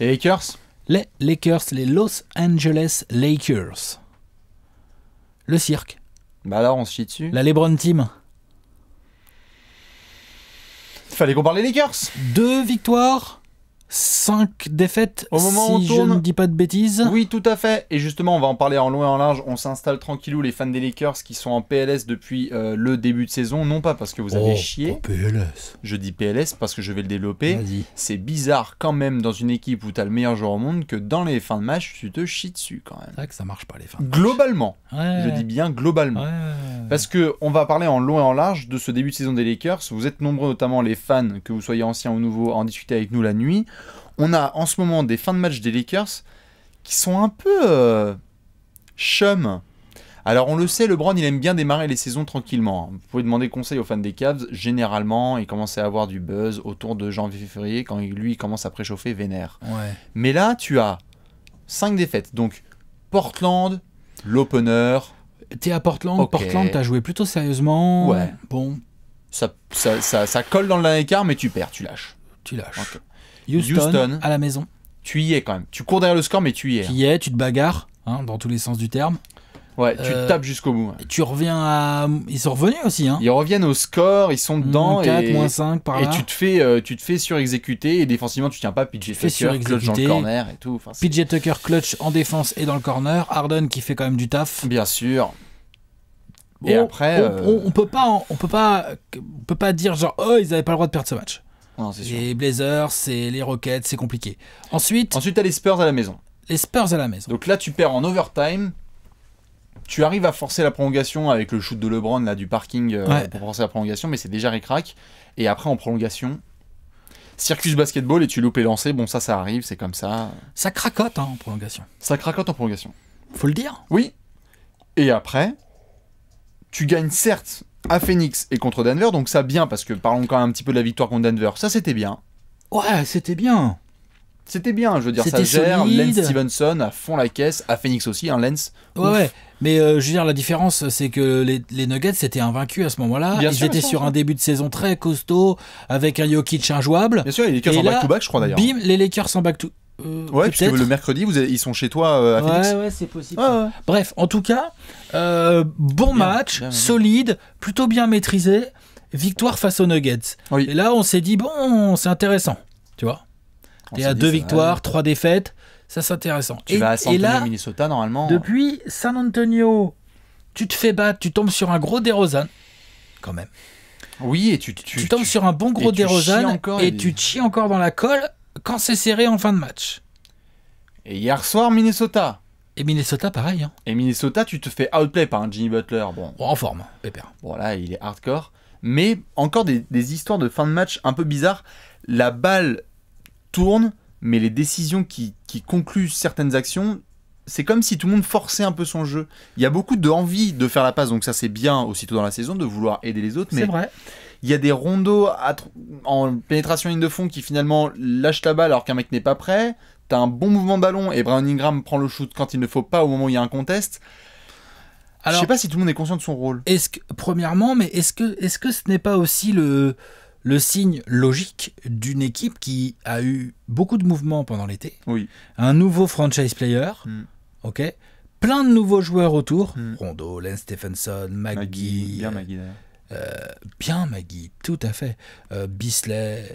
Les Lakers Les Lakers, les Los Angeles Lakers. Le cirque. Bah alors on se chie dessus. La LeBron Team. Fallait qu'on parle des Lakers. Deux victoires 5 défaites, Au moment si on je ne dis pas de bêtises. Oui, tout à fait. Et justement, on va en parler en long et en large. On s'installe tranquillou, les fans des Lakers qui sont en PLS depuis euh, le début de saison. Non pas parce que vous avez oh, chié. PLS. Je dis PLS parce que je vais le développer. C'est bizarre quand même dans une équipe où tu as le meilleur joueur au monde que dans les fins de match, tu te chies dessus quand même. C'est vrai que ça marche pas les fins Globalement. Je dis bien globalement. Ouais. Euh. Parce que on va parler en long et en large de ce début de saison des Lakers. Vous êtes nombreux, notamment les fans, que vous soyez anciens ou nouveaux, à en discuter avec nous la nuit. On a en ce moment des fins de match des Lakers qui sont un peu euh, chum. Alors on le sait, LeBron il aime bien démarrer les saisons tranquillement. Hein. Vous pouvez demander conseil aux fans des Cavs. Généralement, il commence à avoir du buzz autour de janvier-février quand lui commence à préchauffer vénère. Mais là, tu as 5 défaites. Donc Portland, l'opener, T'es à Portland. Portland, t'as joué plutôt sérieusement. Ouais. Bon. Ça, ça, colle dans le écart, mais tu perds, tu lâches. Tu lâches. Houston, à la maison. Tu y es quand même. Tu cours derrière le score, mais tu y es. Hein. Tu y es, tu te bagarres, hein, dans tous les sens du terme. Ouais, tu te euh, tapes jusqu'au bout. Tu reviens à. Ils sont revenus aussi, hein. Ils reviennent au score, ils sont dedans. 4, et... moins 5 par là. Et tu te fais, euh, fais surexécuter et défensivement tu tiens pas. PJ Tucker clutch dans le corner Tucker clutch en défense et dans le corner. Harden qui fait quand même du taf. Bien sûr on, après, euh, on, peut pas, on peut pas, peut pas dire genre oh ils avaient pas le droit de perdre ce match. Non, les Blazers, c'est les Rockets, c'est compliqué. Ensuite, ensuite as les Spurs à la maison. Les Spurs à la maison. Donc là, tu perds en overtime. Tu arrives à forcer la prolongation avec le shoot de LeBron là du parking euh, pour forcer la prolongation, mais c'est déjà ricrac. Et après en prolongation, circus basketball et tu loupes et lancers. Bon ça, ça arrive, c'est comme ça. Ça cracote hein, en prolongation. Ça cracote en prolongation. Faut le dire. Oui. Et après, tu gagnes certes à Phoenix et contre Denver, donc ça bien, parce que parlons quand même un petit peu de la victoire contre Denver. Ça, c'était bien. Ouais, c'était bien. C'était bien, je veux dire, ça gère. Lance Stevenson à fond la caisse, à Phoenix aussi, un hein, Ouais, ouais, mais euh, je veux dire, la différence, c'est que les, Nuggets étaient invaincus à ce moment-là. Ils étaient sur un début de saison très costaud, avec un Jokic injouable. Bien sûr, les Lakers et en back-to-back, je crois d'ailleurs. Bim, les Lakers en back-to-back. Mm, ouais, puisque le mercredi, ils sont chez toi euh, ouais, Ouais, c'est possible. Bref, en tout cas, euh, bon match, solide, plutôt bien maîtrisé, victoire face aux Nuggets. Oui. Et là, on s'est dit, bon, c'est intéressant, tu vois. T'es à deux victoires, trois défaites, ça c'est intéressant. Tu et, vas là, Minnesota, normalement. Depuis San Antonio, tu te fais battre, tu tombes sur un gros DeRozan, quand même. Oui, et tu... Tu, tombes sur un bon gros DeRozan, et, et tu chies encore dans la colle, quand c'est serré en fin de match. Et hier soir, Minnesota. Et Minnesota, pareil. Hein. Et Minnesota, tu te fais outplay par un Jimmy Butler. Bon. Oh, en forme, hein, pépère. Voilà, il est hardcore. Mais encore des, histoires de fin de match un peu bizarres. La balle tourne, mais les décisions qui, qui concluent certaines actions, c'est comme si tout le monde forçait un peu son jeu. Il y a beaucoup d'envie de faire la passe, donc ça c'est bien aussitôt dans la saison de vouloir aider les autres. Mais vrai. Il y a des rondos en pénétration ligne de fond qui finalement lâchent la balle alors qu'un mec n'est pas prêt. T'as un bon mouvement de ballon et Brian Ingram prend le shoot quand il ne faut pas au moment où il y a un contest. Alors, je sais pas si tout le monde est conscient de son rôle. Est-ce que, premièrement, mais est-ce que, est-ce que ce n'est pas aussi le, signe logique d'une équipe qui a eu beaucoup de mouvements pendant l'été. Oui. Un nouveau franchise player. Hmm ok Plein de nouveaux joueurs autour. Hmm. Rondo, Len Stephenson, Maggie. bien euh, Maggie, euh, tout à fait. Euh, Bisley.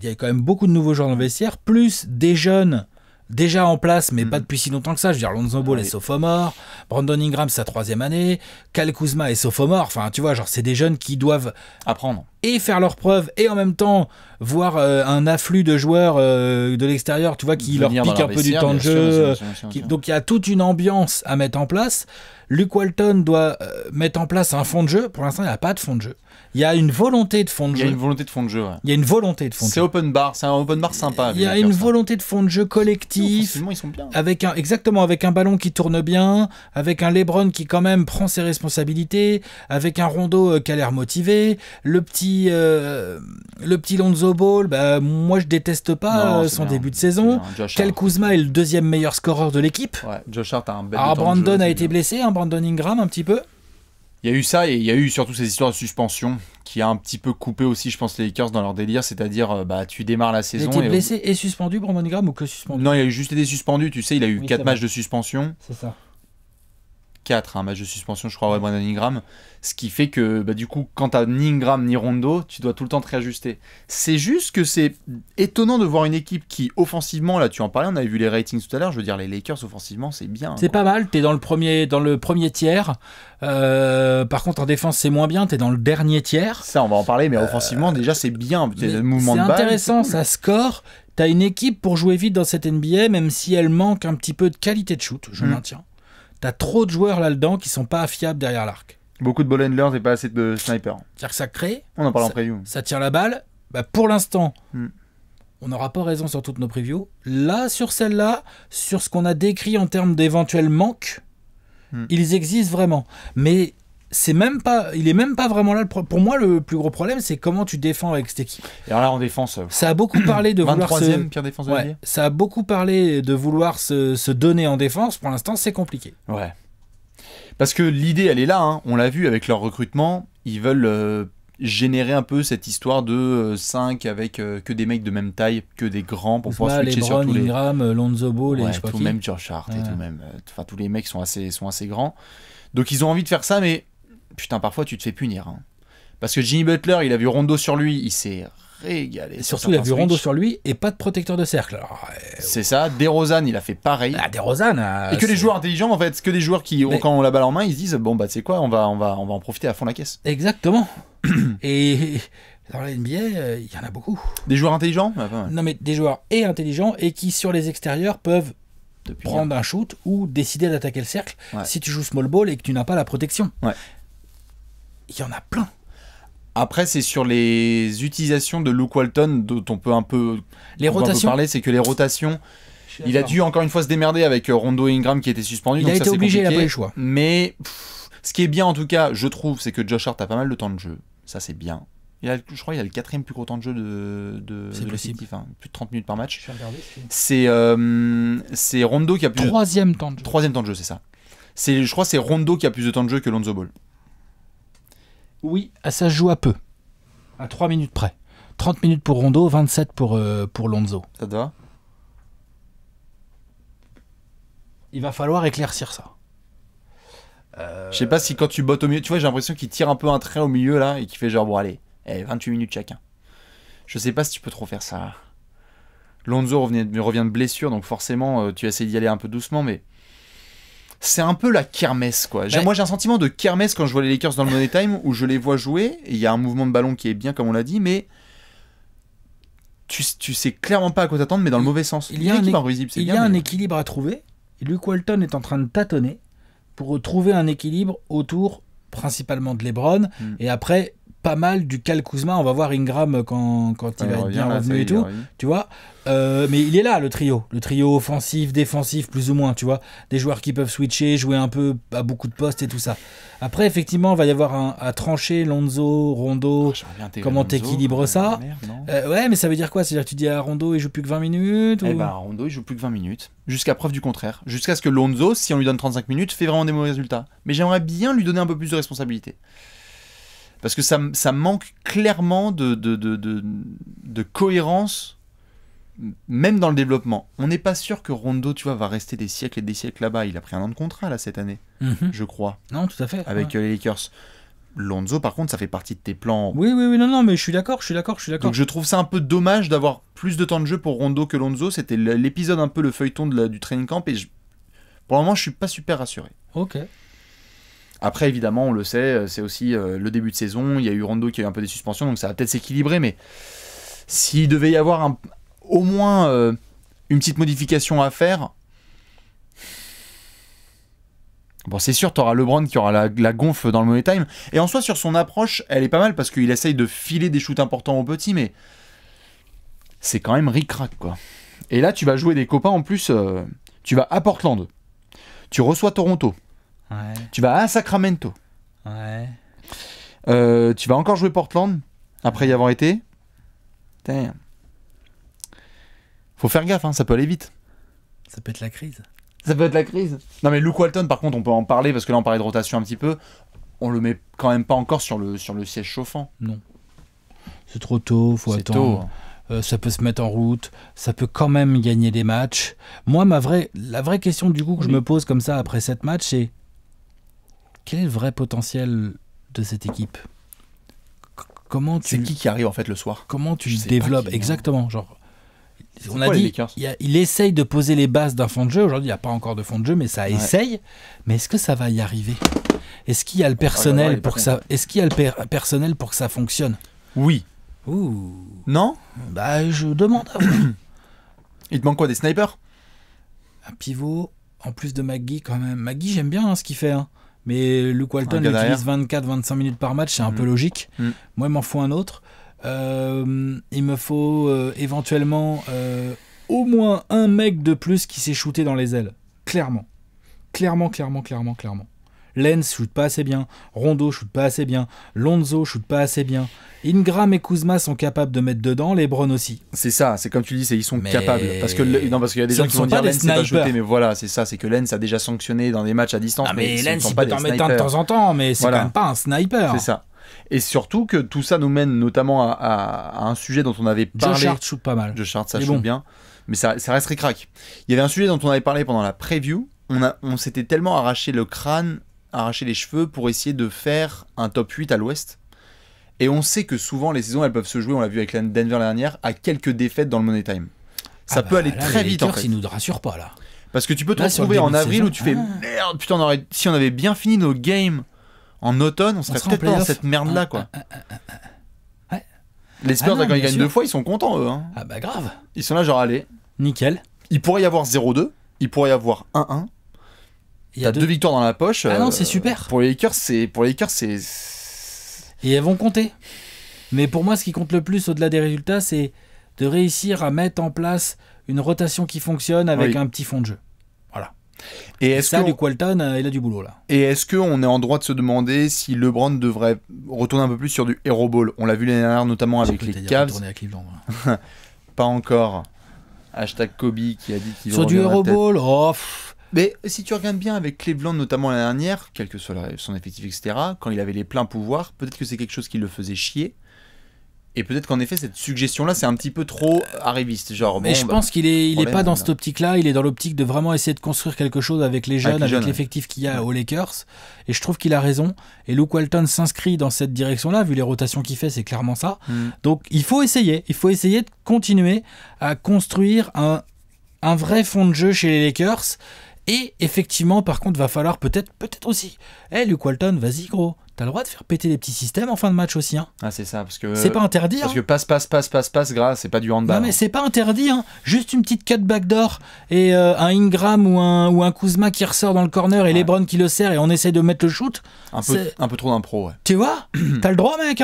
Il y a quand même beaucoup de nouveaux joueurs dans le vestiaire, plus des jeunes déjà en place, mais pas mm. depuis si longtemps que ça. Je veux dire, Lonzo Ball sophomore, Brandon Ingram, sa troisième année, Cal Kuzma est sophomore. Enfin, tu vois, genre, c'est des jeunes qui doivent apprendre et faire leurs preuves et en même temps voir euh, un afflux de joueurs euh, de l'extérieur, tu vois, qui leur pique un peu du temps de jeu. Euh, donc, il y a toute une ambiance à mettre en place. Luke Walton doit euh, mettre en place un fond de jeu. Pour l'instant, il n'y a pas de fond de jeu. Il y a une volonté de fond de jeu. Il y a une volonté de fond de jeu. Il y a une volonté de fond C'est open bar, c'est un open bar sympa. Il y a une volonté de fond de jeu collectif. Avec exactement, avec un ballon qui tourne bien, avec un LeBron qui quand même prend ses responsabilités, avec un Rondo euh, qui a l'air motivé, le petit, euh, le petit Lonzo Ball. Bah, moi, je déteste pas son début de saison. Kel Kuzma est le deuxième meilleur scoreur de l'équipe. Alors ah, Brandon a été blessé. Hein, Brandon Ingram un petit peu il y a eu ça et il y a eu surtout ces histoires de suspension qui a un petit peu coupé aussi, je pense, les Lakers dans leur délire, c'est-à-dire euh, bah tu démarres la saison. Il blessé et, suspendu, Brandon Ingram ou que suspendu Non, il a juste été suspendu, Tu sais, il a eu 4 matchs de suspension. C'est ça un hein, match de suspension, je crois, ouais, Brandon Ingram. Ce qui fait que, bah, du coup, quand t'as ni Ingram ni Rondo, tu dois tout le temps te réajuster. C'est juste que c'est étonnant de voir une équipe qui, offensivement, là, tu en parlais, on avait vu les ratings tout à l'heure, je veux dire, les Lakers, offensivement, c'est bien. C'est pas mal, t'es dans le premier, dans le premier tiers. Euh, par contre, en défense, c'est moins bien, t'es dans le dernier tiers. Ça, on va en parler, mais euh, offensivement, déjà, c'est bien. C'est intéressant, ça score. T'as une équipe pour jouer vite dans cette NBA, même si elle manque un petit peu de qualité de shoot, je mm. maintiens. T'as trop de joueurs là-dedans qui sont pas fiables derrière l'arc. Beaucoup de ball handlers et pas assez de snipers. C'est-à-dire que ça crée. On en parle en preview. Ça tire la balle. Bah pour l'instant, hmm. on n'aura pas raison sur toutes nos previews. Là, sur celle-là, sur ce qu'on a décrit en termes d'éventuels manques, hmm. ils existent vraiment. Mais c'est même pas, il est même pas vraiment là. Pour moi, le plus gros problème, c'est comment tu défends avec cette équipe. Et alors là, en défense, euh, ça a beaucoup parlé de vouloir se... Ça a beaucoup parlé de vouloir se, se donner en défense. Pour l'instant, c'est compliqué. Ouais. Parce que l'idée, elle est là. Hein. On l'a vu avec leur recrutement. Ils veulent euh, générer un peu cette histoire de 5 euh, avec que des mecs de même taille, que des grands pour pouvoir les Brown, sur tous Lonzo Ball, tout même George et tout même. Enfin, tous les mecs sont assez, sont assez grands. Donc ils ont envie de faire ça, mais putain, parfois tu te fais punir. Hein. Parce que Jimmy Butler, il a vu Rondo sur lui, il s'est régalé. surtout, il a vu Rondo sur lui et pas de protecteur de cercle. c'est ça. DeRozan, il a fait pareil. Ah, DeRozan. Euh, et que les joueurs intelligents, en fait, que des joueurs qui, quand on la balle en main, ils se disent bon bah c'est quoi, on va, on va, on va en profiter à fond la caisse. Exactement. et dans la NBA, euh, il y en a beaucoup. Des joueurs intelligents Non, mais des joueurs et intelligents et qui, sur les extérieurs, peuvent prendre un shoot ou décider d'attaquer le cercle si tu joues small ball et que tu n'as pas la protection. Ouais il y en a plein. Après, c'est sur les utilisations de Luke Walton dont on peut un peu, les rotations. parler, c'est que les rotations, il a dû encore une fois se démerder avec euh, Rondo Ingram qui était suspendu. Il a été obligé, choix. Mais ce qui est bien en tout cas, je trouve, c'est que Josh Hart a pas mal de temps de jeu. Ça, c'est bien. Il a, je crois qu'il a le quatrième plus gros temps de jeu de, de, hein, plus de 30 minutes par match. C'est euh, c'est Rondo qui a plus. Troisième temps de jeu. Troisième temps de jeu, c'est ça. Je crois que c'est Rondo qui a plus de temps de jeu que Lonzo Ball. Oui, ah, ça joue à peu. À 3 minutes près. 30 minutes pour Rondo, 27 pour, euh, pour Lonzo. Ça te va Il va falloir éclaircir ça. Je sais pas si quand tu bottes au milieu, tu vois, j'ai l'impression qu'il tire un peu un trait au milieu là et qu'il fait genre bon allez, eh, 28 minutes chacun. Je sais pas si tu peux trop faire ça. Lonzo revient de blessure, donc forcément euh, tu essaies d'y aller un peu doucement, mais c'est un peu la kermesse, quoi. moi, j'ai un sentiment de kermesse quand je vois les Lakers dans le Money Time, où je les vois jouer, il y a un mouvement de ballon qui est bien, comme on l'a dit, mais tu, tu sais clairement pas à quoi t'attendre, mais dans le mauvais sens. Il y a, un, équilibre à trouver. Luke Walton est en train de tâtonner pour trouver un équilibre autour principalement de LeBron. Hmm. Et après, pas mal du Cal On va voir Ingram quand, quand il, va être bien revenu et tout. Tu vois euh, mais il est là, le trio. Le trio offensif, défensif, plus ou moins, tu vois. Des joueurs qui peuvent switcher, jouer un peu à beaucoup de postes et tout ça. Après, effectivement, il va y avoir à trancher Lonzo, Rondo. Ah, comment t'équilibres ça euh, Ouais, mais ça veut dire quoi C'est-à-dire que tu dis à Rondo, il joue plus que 20 minutes eh ou... Eh Rondo, il joue plus que 20 minutes. Jusqu'à preuve du contraire. Jusqu'à ce que Lonzo, si on lui donne 35 minutes, fait vraiment des mauvais résultats. Mais j'aimerais bien lui donner un peu plus de responsabilité. Parce que ça, ça manque clairement de, de, de, cohérence, même dans le développement. On n'est pas sûr que Rondo, tu vois, va rester des siècles et des siècles là-bas. Il a pris un an de contrat, là, cette année, mhm. je crois. Non, tout à fait. Avec euh, les Lakers. Lonzo, par contre, ça fait partie de tes plans. Oui, oui, oui, non, non, mais je suis d'accord, je suis d'accord, je suis d'accord. Donc je trouve ça un peu dommage d'avoir plus de temps de jeu pour Rondo que Lonzo. C'était l'épisode un peu le feuilleton de du training camp et pour le moment, je suis pas super rassuré. Ok. Après, évidemment, on le sait, euh, c'est aussi euh, le début de saison. Il y a eu Rondo qui a eu un peu des suspensions, donc ça va peut-être s'équilibrer. Mais s'il devait y avoir un, au moins euh, une petite modification à faire. Bon, c'est sûr, t'auras LeBron qui aura la, gonfle dans le money time. Et en soi, sur son approche, elle est pas mal parce qu'il essaye de filer des shoots importants aux petits, mais c'est quand même ric-rac, quoi. Et là, tu vas jouer des copains en plus. tu vas à Portland. Tu reçois Toronto. Tu vas à Sacramento. Ouais. Euh, tu vas encore jouer Portland après y avoir été. Damn. Faut faire gaffe, hein, ça peut aller vite. Ça peut être la crise. Ça peut être la crise. Non mais Luke Walton, par contre, on peut en parler parce que là on parlait de rotation un petit peu. On le met quand même pas encore sur le, sur le siège chauffant. Non. C'est trop tôt, faut attendre. Tôt. Euh, ça peut se mettre en route, ça peut quand même gagner des matchs. Moi, ma vraie, la vraie question du coup que je me pose comme ça après cette matchs, c'est quel est le vrai potentiel de cette équipe Comment tu... C'est qui qui arrive en fait le soir Comment tu développes hein. exactement genre on a dit, il, essaye de poser les bases d'un fond de jeu. Aujourd'hui, il n'y a pas encore de fond de jeu, mais ça essaye. Mais est-ce que ça va y arriver Est-ce qu'il y a le oh, personnel pour que ça Est-ce qu'il y a le personnel pour que ça fonctionne Oui. Non Bah, je demande. À vous. il te manque quoi des snipers Un pivot en plus de Maggie quand même. Maggie, j'aime bien hein, ce qu'il fait. Hein. Mais Luke Walton utilise 24-25 minutes par match, c'est un peu mm. logique. Mm. Moi, il m'en faut un autre. Euh, il me faut euh, éventuellement euh, au moins un mec de plus qui s'est shooté dans les ailes. Clairement. Clairement, clairement, clairement, clairement. Lens shoot pas assez bien, Rondo shoot pas assez bien, Lonzo shoot pas assez bien. Ingram et Kuzma sont capables de mettre dedans, Les Bron aussi. C'est ça, c'est comme tu dis, ils sont capables parce que non parce qu'il y a des gens qui vont dire Lenz pas shooté mais voilà, c'est ça, c'est que Lens a déjà sanctionné dans des matchs à distance non, ah, mais, mais Lenz il peut en mettre un de temps en temps mais c'est quand même pas un sniper. C'est ça. Et surtout que tout ça nous mène notamment à, un sujet dont on avait parlé. Josh Hart shoot pas mal. Josh Hart, ça bien. Mais ça, ça très crack. Il y avait un sujet dont on avait parlé pendant la preview. on s'était tellement arraché le crâne arracher les cheveux pour essayer de faire un top 8 à l'ouest. Et on sait que souvent les saisons elles peuvent se jouer, on l'a vu avec la Denver l'année dernière, à quelques défaites dans le Money Time. Ça ah peut bah aller très vite en fait. nous rassure pas là. Parce que tu peux te retrouver en avril où tu fais merde, putain, si on avait bien fini nos games en automne, on serait, peut-être dans cette merde là quoi. Ah, ah, les Spurs, quand ils gagnent deux fois, ils sont contents eux. Hein. Ah bah grave. Ils sont là, genre, allez. Nickel. Il pourrait y avoir 0-2, il pourrait y avoir 1-1, il y a deux... victoires dans la poche. Ah non, euh, c'est super. Pour les Lakers, c'est pour les Lakers, c'est et elles vont compter. Mais pour moi, ce qui compte le plus au-delà des résultats, c'est de réussir à mettre en place une rotation qui fonctionne avec un petit fond de jeu. Voilà. Et, est-ce ça, que Qualton, euh, il a du boulot là. Et est-ce qu'on est en droit de se demander si LeBron devrait retourner un peu plus sur du Hero Ball On l'a vu l'année dernière, notamment avec les Cavs. Pas encore. Hashtag Kobe qui a dit qu'il Sur du Hero Ball, oh, mais si tu regardes bien avec Cleveland, notamment l'année dernière, quel que soit son effectif, etc., quand il avait les pleins pouvoirs, peut-être que c'est quelque chose qui le faisait chier. Et peut-être qu'en effet, cette suggestion-là, c'est un petit peu trop euh, arriviste. Genre, mais je bah, pense qu'il est, il est pas dans cette optique-là. Il est dans l'optique de vraiment essayer de construire quelque chose avec les jeunes, avec l'effectif qu'il y a aux Lakers. Et je trouve qu'il a raison. Et Luke Walton s'inscrit dans cette direction-là. Vu les rotations qu'il fait, c'est clairement ça. Mm. Donc, il faut essayer. Il faut essayer de continuer à construire un, un vrai fond de jeu chez les Lakers et effectivement, par contre, va falloir peut-être, peut-être aussi. Eh, hey, Luke vas-y, gros. T'as le droit de faire péter les petits systèmes en fin de match aussi. Hein. Ah, c'est ça, parce que. C'est pas interdit. Parce hein. que passe, passe, passe, passe, passe, grâce. c'est pas du handball. Non, mais hein. c'est pas interdit. Hein. Juste une petite cut backdoor et euh, un Ingram ou un, ou un Kuzma qui ressort dans le corner et les Lebron qui le sert et on essaie de mettre le shoot. Un peu, un peu trop d'impro, ouais. Tu vois T'as le droit, mec.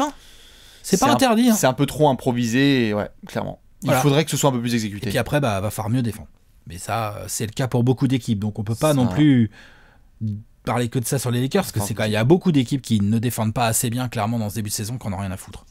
c'est pas interdit. C'est un peu trop improvisé, ouais, clairement. Il faudrait que ce soit un peu plus exécuté. Et puis après, bah, va falloir mieux défendre. Mais ça, euh, c'est le cas pour beaucoup d'équipes. Donc on ne peut pas non plus parler que de ça sur les Lakers, parce que c'est quand il y a beaucoup d'équipes qui ne défendent pas assez bien clairement dans ce début de saison qu'on n'a rien à foutre.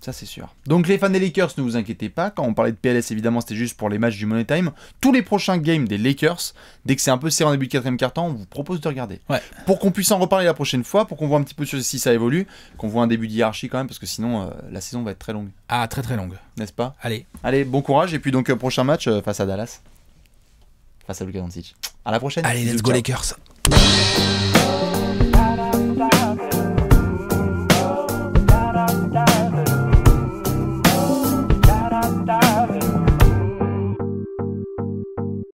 Ça c'est sûr. Donc les fans des Lakers, ne vous inquiétez pas. Quand on parlait de PLS, évidemment, c'était juste pour les matchs du Money Time. Tous les prochains games des Lakers, dès que c'est un peu serré en début de quatrième quart-temps, on vous propose de regarder. Ouais. Pour qu'on puisse en reparler la prochaine fois, pour qu'on voit un petit peu si ça évolue, qu'on voit un début hiérarchie quand même, parce que sinon euh, la saison va être très longue. Ah très très longue, n'est-ce pas Allez. Allez, bon courage et puis donc euh, prochain match face à Dallas face à Luka Doncic. À la prochaine. Allez, let's go Lakers.